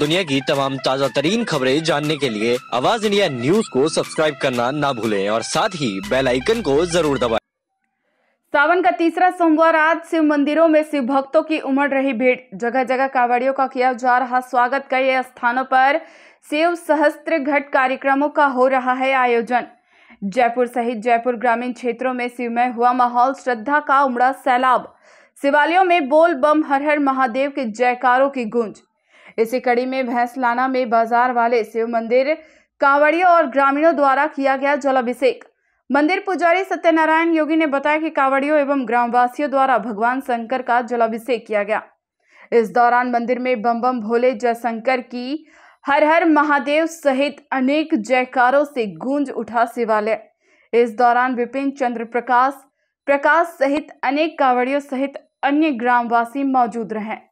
दुनिया की तमाम ताज़ा तरीन खबरें जानने के लिए आवाज इंडिया न्यूज को सब्सक्राइब करना ना भूलें और साथ ही बेल आइकन को जरूर दबाएं। सावन का तीसरा सोमवार आज शिव मंदिरों में शिव भक्तों की उमड़ रही भीड़ जगह जगह कावड़ियों का किया जा रहा स्वागत कई स्थानों पर शिव सहस्त्र घट कार्यक्रमों का हो रहा है आयोजन जयपुर सहित जयपुर ग्रामीण क्षेत्रों में शिवमय हुआ माहौल श्रद्धा का उमड़ा सैलाब शिवालयों में बोल बम हर हर महादेव के जयकारों की गूंज इसी कड़ी में भैंसलाना में बाजार वाले शिव मंदिर कांवड़ियों और ग्रामीणों द्वारा किया गया जलाभिषेक मंदिर पुजारी सत्यनारायण योगी ने बताया कि कांवड़ियों एवं ग्रामवासियों द्वारा भगवान शंकर का जलाभिषेक किया गया इस दौरान मंदिर में बम बम भोले जयशंकर की हर हर महादेव सहित अनेक जयकारों से गूंज उठा शिवालय इस दौरान विपिन चंद्र प्रकाश प्रकाश सहित अनेक कांवड़ियों सहित अन्य ग्रामवासी मौजूद रहे